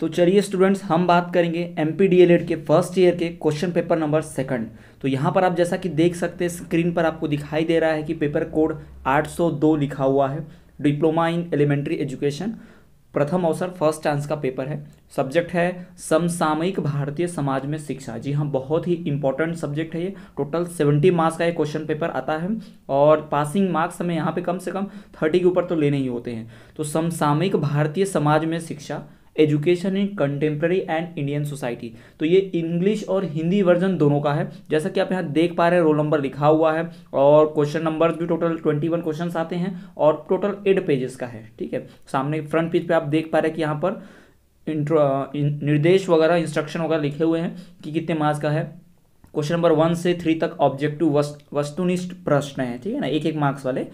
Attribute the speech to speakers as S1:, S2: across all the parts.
S1: तो चलिए स्टूडेंट्स हम बात करेंगे एम पी e के फर्स्ट ईयर के क्वेश्चन पेपर नंबर सेकंड तो यहाँ पर आप जैसा कि देख सकते हैं स्क्रीन पर आपको दिखाई दे रहा है कि पेपर कोड 802 लिखा हुआ है डिप्लोमा इन एलिमेंट्री एजुकेशन प्रथम अवसर फर्स्ट चांस का पेपर है सब्जेक्ट है समसामयिक भारतीय समाज में शिक्षा जी हाँ बहुत ही इंपॉर्टेंट सब्जेक्ट है ये टोटल सेवेंटी मार्क्स का ये क्वेश्चन पेपर आता है और पासिंग मार्क्स हमें यहाँ पे कम से कम थर्टी के ऊपर तो लेने ही होते हैं तो समसामयिक भारतीय समाज में शिक्षा education in contemporary and Indian society तो ये इंग्लिश और हिंदी वर्जन दोनों का है जैसा कि आप यहाँ देख पा रहे हैं रोल नंबर लिखा हुआ है और क्वेश्चन नंबर भी टोटल ट्वेंटी वन क्वेश्चन आते हैं और टोटल एट पेजेस का है ठीक है सामने फ्रंट पेज पे आप देख पा रहे हैं कि यहाँ पर निर्देश वगैरह इंस्ट्रक्शन वगैरह लिखे हुए हैं कि कितने मार्क्स का है क्वेश्चन नंबर वन से थ्री तक ऑब्जेक्टिव वस्तुनिष्ठ प्रश्न है ठीक है ना एक एक मार्क्स वाले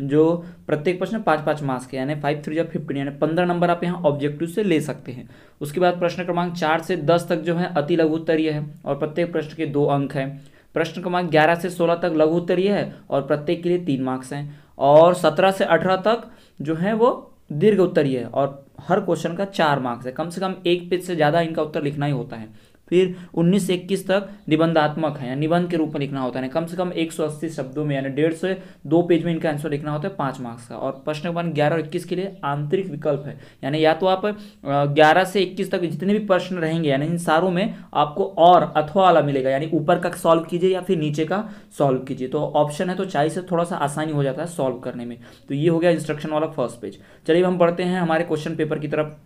S1: जो प्रत्येक प्रश्न पाँच पाँच मार्क्स के यानी फाइव थ्री या फिफ्टीन यानी पंद्रह नंबर आप यहाँ ऑब्जेक्टिव से ले सकते हैं उसके बाद प्रश्न क्रमांक चार से दस तक जो है अति लघु उत्तरीय है और प्रत्येक प्रश्न के दो अंक हैं प्रश्न क्रमांक ग्यारह से सोलह तक लघु उत्तरीय है और प्रत्येक के लिए तीन मार्क्स हैं और सत्रह से अठारह तक जो है वो दीर्घ उत्तरीय है और हर क्वेश्चन का चार मार्क्स है कम से कम एक पेज से ज़्यादा इनका उत्तर लिखना ही होता है फिर उन्नीस से इक्कीस तक निबंधात्मक है निबंध के रूप में लिखना होता है कम से कम 180 शब्दों में यानी डेढ़ से दो पेज में इनका आंसर लिखना होता है पाँच मार्क्स का और प्रश्न वन ग्यारह और इक्कीस के लिए आंतरिक विकल्प है यानी या तो आप ग्यारह से इक्कीस तक जितने भी प्रश्न रहेंगे यानी इन सारों में आपको और अथवा वाला मिलेगा यानी ऊपर का सॉल्व कीजिए या फिर नीचे का सॉल्व कीजिए तो ऑप्शन है तो चाहिए से थोड़ा सा आसानी हो जाता है सॉल्व करने में तो ये हो गया इंस्ट्रक्शन वाला फर्स्ट पेज चलिए हम पढ़ते हैं हमारे क्वेश्चन पेपर की तरफ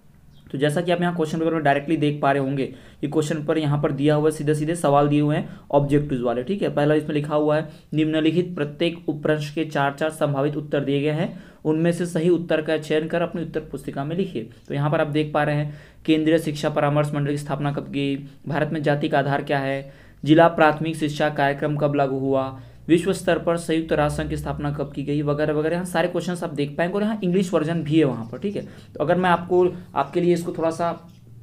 S1: तो जैसा कि आप यहाँ क्वेश्चन पेपर में डायरेक्टली देख पा रहे होंगे ये क्वेश्चन पेपर यहाँ पर दिया हुआ है सीधे सीधे सवाल दिए हुए हैं ऑब्जेक्टिव वाले ठीक है पहला इसमें लिखा हुआ है निम्नलिखित प्रत्येक उपप्रश्न के चार चार संभावित उत्तर दिए गए हैं उनमें से सही उत्तर का चयन कर अपनी उत्तर पुस्तिका में लिखिए तो यहाँ पर आप देख पा रहे हैं केंद्रीय शिक्षा परामर्श मंडल की स्थापना कब की भारत में जाति का आधार क्या है जिला प्राथमिक शिक्षा कार्यक्रम कब लागू हुआ विश्व स्तर पर संयुक्त राष्ट्र संघ की स्थापना कब की गई वगैरह वगैरह यहाँ सारे क्वेश्चन आप देख पाएंगे और यहाँ इंग्लिश वर्जन भी है वहाँ पर ठीक है तो अगर मैं आपको आपके लिए इसको थोड़ा सा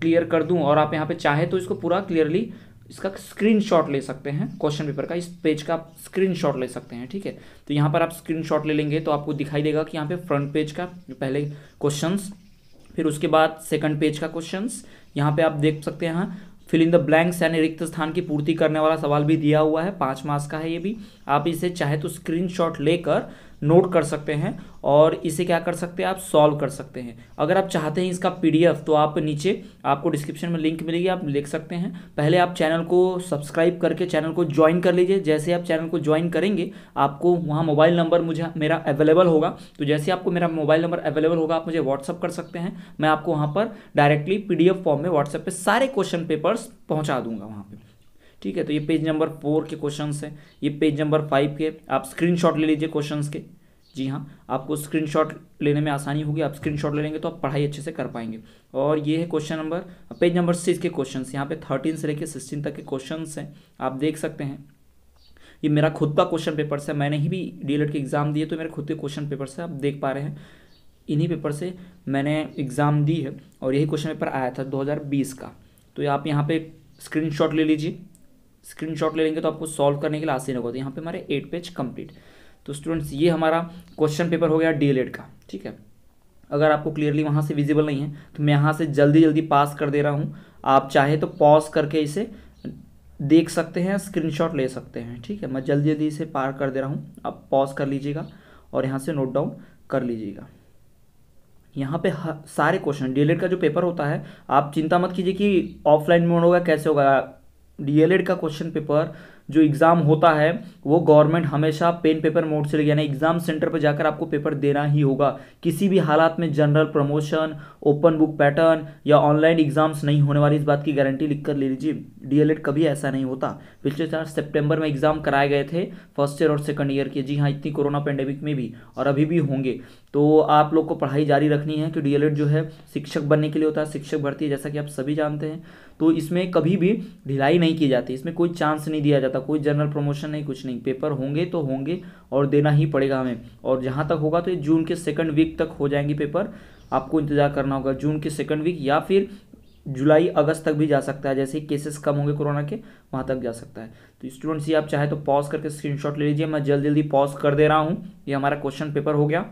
S1: क्लियर कर दूँ और आप यहाँ पर चाहें तो इसको पूरा क्लियरली इसका स्क्रीन ले सकते हैं क्वेश्चन पेपर का इस पेज का आप स्क्रीनशॉट ले सकते हैं ठीक है तो यहाँ पर आप स्क्रीन ले लेंगे तो आपको दिखाई देगा कि यहाँ पे फ्रंट पेज का पहले क्वेश्चन फिर उसके बाद सेकंड पेज का क्वेश्चंस यहाँ पे आप देख सकते हैं हाँ, फिल इन द ब्लैंक्स यानी रिक्त स्थान की पूर्ति करने वाला सवाल भी दिया हुआ है पाँच मार्क्स का है ये भी आप इसे चाहे तो स्क्रीनशॉट लेकर नोट कर सकते हैं और इसे क्या कर सकते हैं आप सॉल्व कर सकते हैं अगर आप चाहते हैं इसका पीडीएफ तो आप नीचे आपको डिस्क्रिप्शन में लिंक मिलेगी आप लिख सकते हैं पहले आप चैनल को सब्सक्राइब करके चैनल को ज्वाइन कर लीजिए जैसे आप चैनल को ज्वाइन करेंगे आपको वहाँ मोबाइल नंबर मुझे मेरा अवेलेबल होगा तो जैसे आपको मेरा मोबाइल नंबर अवेलेबल होगा आप मुझे व्हाट्सअप कर सकते हैं मैं आपको वहाँ पर डायरेक्टली पी फॉर्म में व्हाट्सएप पर सारे क्वेश्चन पेपर्स पहुँचा दूंगा वहाँ पर ठीक है तो ये पेज नंबर फोर के क्वेश्चन है ये पेज नंबर फाइव के आप स्क्रीन ले लीजिए क्वेश्चन के जी हाँ आपको स्क्रीनशॉट लेने में आसानी होगी आप स्क्रीनशॉट ले लेंगे तो आप पढ़ाई अच्छे से कर पाएंगे और ये है question number page number six के क्वेश्चन यहाँ पे थर्टीन से लेकर सिक्सटीन तक के क्वेश्चन हैं आप देख सकते हैं ये मेरा खुद का क्वेश्चन पेपर है मैंने ही भी डी के एग्ज़ाम दिए तो मेरे खुद के क्वेश्चन पेपर से आप देख पा रहे हैं इन्हीं पेपर से मैंने एग्ज़ाम दी है और यही क्वेश्चन पेपर आया था 2020 का तो आप यहाँ पे स्क्रीनशॉट ले लीजिए स्क्रीनशॉट ले लेंगे तो आपको सॉल्व करने के लिए आसान होगा तो यहाँ पे हमारे एट पेज कंप्लीट तो स्टूडेंट्स ये हमारा क्वेश्चन पेपर हो गया डीएलएड का ठीक है अगर आपको क्लियरली वहाँ से विजिबल नहीं है तो मैं यहाँ से जल्दी जल्दी पास कर दे रहा हूँ आप चाहे तो पॉज करके इसे देख सकते हैं स्क्रीनशॉट ले सकते हैं ठीक है मैं जल्दी जल्दी इसे पार कर दे रहा हूँ आप पॉज कर लीजिएगा और यहाँ से नोट डाउन कर लीजिएगा यहाँ पे सारे क्वेश्चन डीएलएड का जो पेपर होता है आप चिंता मत कीजिए कि ऑफलाइन मोड होगा कैसे होगा डीएलएड का क्वेश्चन पेपर जो एग्ज़ाम होता है वो गवर्नमेंट हमेशा पेन पेपर मोड से यानी एग्ज़ाम सेंटर पर जाकर आपको पेपर देना ही होगा किसी भी हालात में general promotion open book pattern या ऑनलाइन एग्ज़ाम्स नहीं होने वाली इस बात की गारंटी लिखकर ले लीजिए डीएलएड कभी ऐसा नहीं होता पिछले साल सेप्टेम्बर में एग्ज़ाम कराए गए थे फर्स्ट ईयर और सेकंड ईयर के जी हाँ इतनी कोरोना पेंडेमिक में भी और अभी भी होंगे तो आप लोग को पढ़ाई जारी रखनी है कि डीएलएड जो है शिक्षक बनने के लिए होता है शिक्षक भर्ती है जैसा कि आप सभी जानते हैं तो इसमें कभी भी ढिलाई नहीं की जाती इसमें कोई चांस नहीं दिया जाता कोई जनरल प्रमोशन नहीं कुछ नहीं पेपर होंगे तो होंगे और देना ही पड़ेगा हमें और जहाँ तक होगा तो ये जून के सेकेंड वीक तक हो जाएंगे पेपर आपको इंतजार करना होगा जून के सेकेंड वीक या फिर जुलाई अगस्त तक भी जा सकता है जैसे केसेस कम होंगे कोरोना के वहाँ तक जा सकता है तो स्टूडेंट्स ये आप चाहे तो पॉज करके स्क्रीनशॉट ले लीजिए मैं जल्दी जल्दी पॉज कर दे रहा हूँ ये हमारा क्वेश्चन पेपर हो गया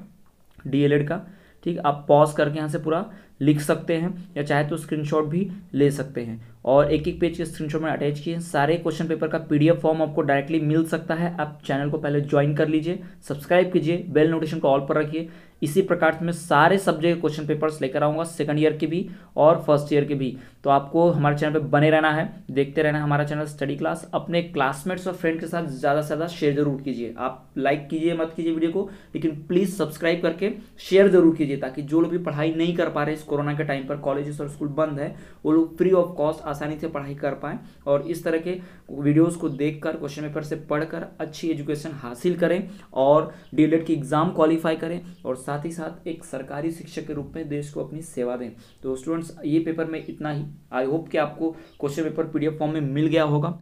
S1: डीएलएड का ठीक आप पॉज करके यहाँ से पूरा लिख सकते हैं या चाहे तो स्क्रीनशॉट भी ले सकते हैं और एक एक पेज के स्क्रीनशॉट में अटैच किए हैं सारे क्वेश्चन पेपर का पीडीएफ फॉर्म आपको डायरेक्टली मिल सकता है आप चैनल को पहले ज्वाइन कर लीजिए सब्सक्राइब कीजिए बेल नोटिफिकेशन को ऑल पर रखिए इसी प्रकार से मैं सारे सब्जेक्ट के क्वेश्चन पेपर्स लेकर आऊँगा सेकंड ईयर के भी और फर्स्ट ईयर के भी तो आपको हमारे चैनल पर बने रहना है देखते रहना हमारा चैनल स्टडी क्लास अपने क्लासमेट्स और फ्रेंड के साथ ज़्यादा से ज़्यादा शेयर जरूर कीजिए आप लाइक कीजिए मत कीजिए वीडियो को लेकिन प्लीज़ सब्सक्राइब करके शेयर जरूर कीजिए ताकि जो लोग भी पढ़ाई नहीं कर पा रहे इसको कोरोना के टाइम पर कॉलेजेस और स्कूल बंद है वो लोग फ्री ऑफ कॉस्ट आसानी से पढ़ाई कर पाएँ और इस तरह के वीडियोज़ को देख कर क्वेश्चन पेपर से पढ़ अच्छी एजुकेशन हासिल करें और डी की एग्ज़ाम क्वालिफाई करें और साथ ही साथ एक सरकारी शिक्षक के रूप में देश को अपनी सेवा दें तो स्टूडेंट्स ये पेपर में इतना ही आई होप कि आपको क्वेश्चन पेपर पीडीएफ फॉर्म में मिल गया होगा